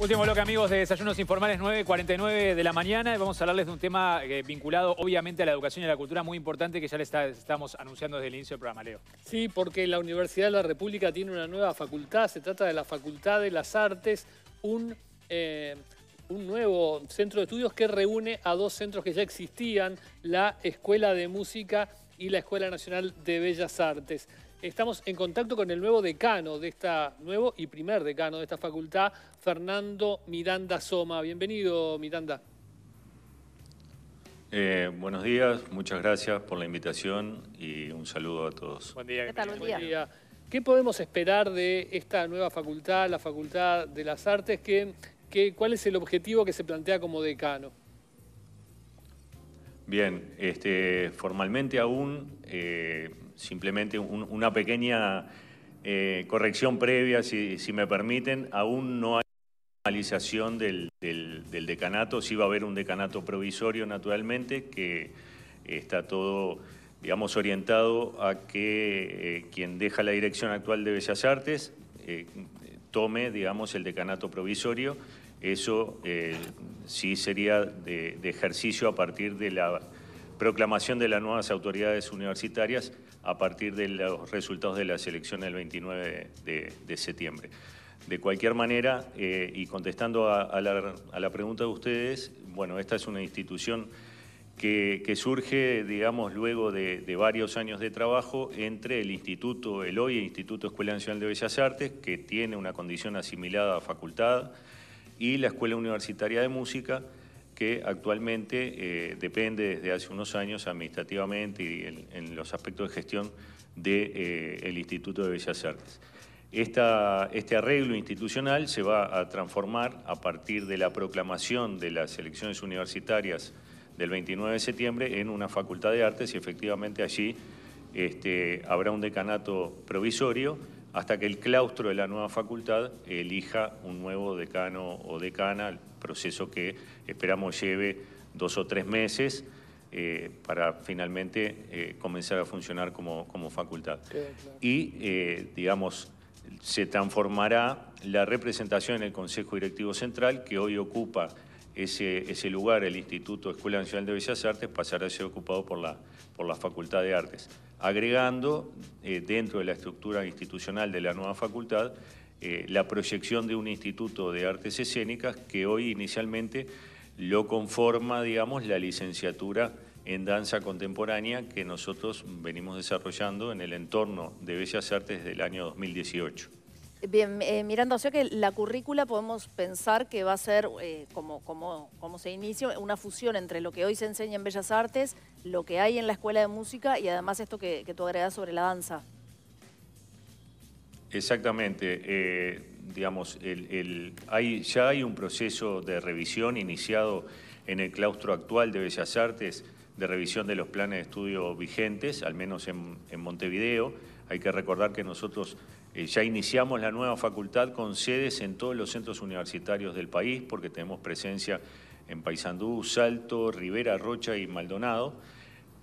Último bloque, amigos, de Desayunos Informales, 9.49 de la mañana. Y vamos a hablarles de un tema eh, vinculado, obviamente, a la educación y a la cultura muy importante que ya les estamos anunciando desde el inicio del programa, Leo. Sí, porque la Universidad de la República tiene una nueva facultad. Se trata de la Facultad de las Artes, un... Eh, un nuevo centro de estudios que reúne a dos centros que ya existían, la Escuela de Música y la Escuela Nacional de Bellas Artes. Estamos en contacto con el nuevo decano de esta, nuevo y primer decano de esta facultad, Fernando Miranda Soma. Bienvenido, Miranda. Eh, buenos días, muchas gracias por la invitación y un saludo a todos. Buen día. ¿Qué podemos esperar de esta nueva facultad, la Facultad de las Artes? ¿Qué, cuál es el objetivo que se plantea como decano? Bien, este, formalmente aún eh, simplemente una pequeña eh, corrección previa, si, me permiten, aún no hay formalización del, decanato, sí va a haber un decanato provisorio naturalmente que está todo, digamos, orientado a que eh, quien deja la dirección actual de Bellas Artes eh, tome, digamos, el decanato provisorio. Eso sí sería de ejercicio a partir de la proclamación de las nuevas autoridades universitarias a partir de los resultados de la selección del 29 de, septiembre. De cualquier manera, eh, y contestando a, la, pregunta de ustedes, bueno, esta es una institución que, surge, digamos, luego de, varios años de trabajo entre el Instituto el el Instituto Escuela Nacional de Bellas Artes, que tiene una condición asimilada a facultad, y la Escuela Universitaria de Música, que actualmente eh, depende desde hace unos años administrativamente y en, los aspectos de gestión del de, eh, Instituto de Bellas Artes. este arreglo institucional se va a transformar a partir de la proclamación de las elecciones universitarias del 29 de septiembre en una facultad de artes y efectivamente allí este, habrá un decanato provisorio hasta que el claustro de la nueva facultad elija un nuevo decano o decana proceso que esperamos lleve dos o tres meses eh, para finalmente eh, comenzar a funcionar como, como facultad. Y, eh, digamos, se transformará la representación en el Consejo Directivo Central, que hoy ocupa ese, ese lugar, el Instituto Escuela Nacional de Bellas Artes, pasará a ser ocupado por la, por la Facultad de Artes, agregando dentro de la estructura institucional de la nueva facultad eh, la proyección de un instituto de artes escénicas que hoy inicialmente lo conforma, digamos, la licenciatura en danza contemporánea que nosotros venimos desarrollando en el entorno de Bellas Artes desde el año 2018. Bien, mirando eh, Miranda, o que la currícula podemos pensar que va a ser, eh, como, como, se inicia, una fusión entre lo que hoy se enseña en Bellas Artes, lo que hay en la Escuela de Música y además esto que, que tú agregas sobre la danza. Exactamente. Eh, digamos, ya hay un proceso de revisión iniciado en el claustro actual de Bellas Artes de revisión de los planes de estudio vigentes, al menos en, Montevideo. Hay que recordar que nosotros eh, ya iniciamos la nueva facultad con sedes en todos los centros universitarios del país, porque tenemos presencia en Paysandú, Salto, Rivera, Rocha y Maldonado.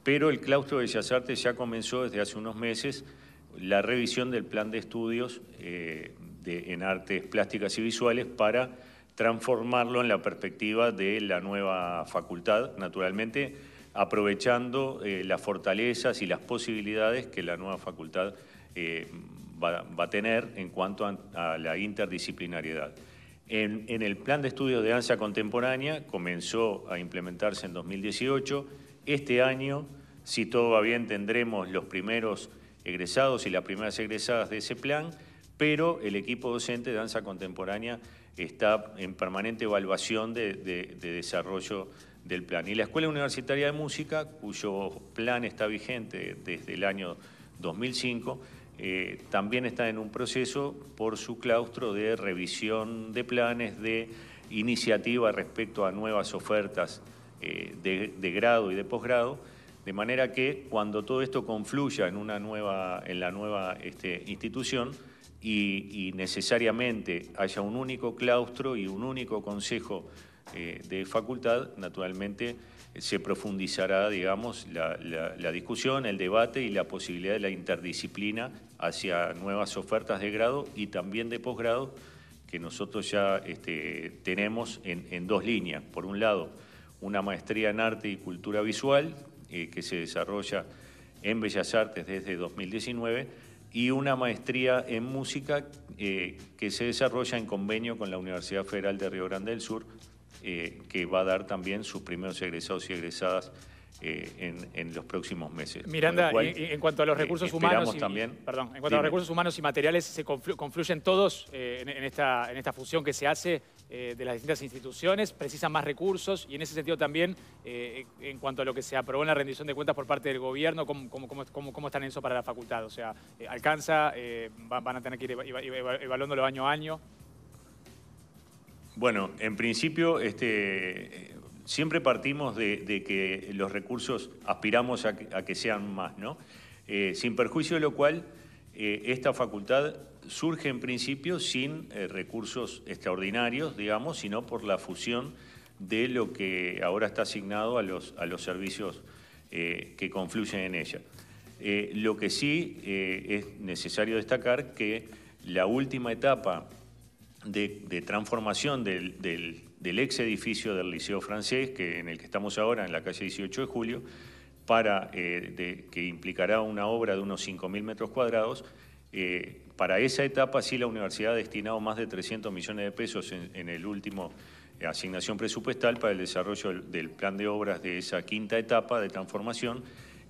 Pero el claustro de Bellas Artes ya comenzó desde hace unos meses la revisión del plan de estudios eh, en artes plásticas y visuales para transformarlo en la perspectiva de la nueva facultad, naturalmente, aprovechando eh, las fortalezas y las posibilidades que la nueva facultad eh, va, a tener en cuanto a, la interdisciplinariedad. En, en, el plan de estudios de danza contemporánea comenzó a implementarse en 2018. Este año, si todo va bien, tendremos los primeros egresados y las primeras egresadas de ese plan, pero el equipo docente de danza contemporánea está en permanente evaluación de, desarrollo del plan. Y la Escuela Universitaria de Música, cuyo plan está vigente desde el año 2005, eh, también está en un proceso por su claustro de revisión de planes, de iniciativa respecto a nuevas ofertas eh, de grado y de posgrado de manera que cuando todo esto confluya en, una nueva, en la nueva este, institución y, necesariamente haya un único claustro y un único consejo eh, de facultad, naturalmente eh, se profundizará, digamos, la, discusión, el debate y la posibilidad de la interdisciplina hacia nuevas ofertas de grado y también de posgrado que nosotros ya este, tenemos en dos líneas. Por un lado, una maestría en arte y cultura visual eh, que se desarrolla en Bellas Artes desde 2019 y una maestría en música eh, que se desarrolla en convenio con la Universidad Federal de Río Grande del Sur, eh, que va a dar también sus primeros egresados y egresadas en, los próximos meses. Miranda, en cuanto a los recursos humanos y, también, en cuanto recursos humanos y materiales, ¿se confluyen todos en, esta, en esta fusión que se hace eh, de las distintas instituciones precisan más recursos y en ese sentido también, eh, en cuanto a lo que se aprobó en la rendición de cuentas por parte del gobierno, ¿cómo, cómo, cómo, están eso para la facultad? O sea, eh, ¿alcanza? ¿Van a tener que ir evaluándolo año a año? Bueno, en principio, este, siempre partimos de, que los recursos aspiramos a que sean más, ¿no? sin perjuicio de lo cual, esta facultad surge en principio sin eh, recursos extraordinarios, digamos, sino por la fusión de lo que ahora está asignado a los, a los servicios eh, que confluyen en ella. Eh, lo que sí es necesario destacar que la última etapa de, transformación del, del, del ex edificio del Liceo Francés, que, en el que estamos ahora, en la calle 18 de Julio, para, que implicará una obra de unos 5.000 metros cuadrados, para esa etapa sí la universidad ha destinado más de 300 millones de pesos en, el último eh, asignación presupuestal para el desarrollo del, plan de obras de esa quinta etapa de transformación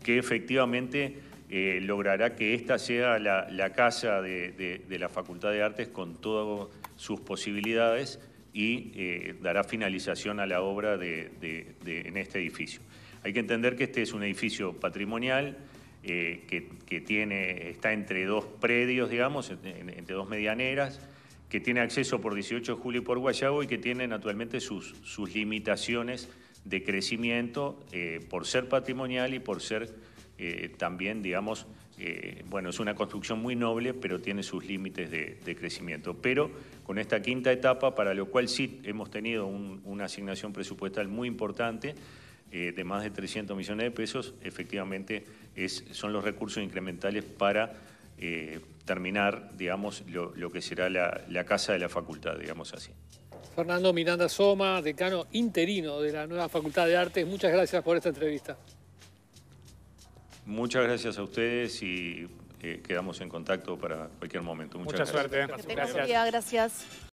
que efectivamente eh, logrará que esta sea la, casa de, la Facultad de Artes con todas sus posibilidades y eh, dará finalización a la obra en este edificio. Hay que entender que este es un edificio patrimonial, eh, que, tiene, está entre dos predios, digamos, entre dos medianeras, que tiene acceso por 18 de julio y por Guayabo y que tiene naturalmente sus, limitaciones de crecimiento eh, por ser patrimonial y por ser eh, también, digamos, bueno, es una construcción muy noble, pero tiene sus límites de, crecimiento. Pero con esta quinta etapa, para lo cual sí hemos tenido una asignación presupuestal muy importante, eh, de más de 300 millones de pesos, efectivamente son los recursos incrementales para eh, terminar, digamos, lo, que será la, casa de la facultad, digamos así. Fernando Miranda Soma, decano interino de la nueva Facultad de Artes, muchas gracias por esta entrevista. Muchas gracias a ustedes y eh, quedamos en contacto para cualquier momento. Muchas, suerte. gracias.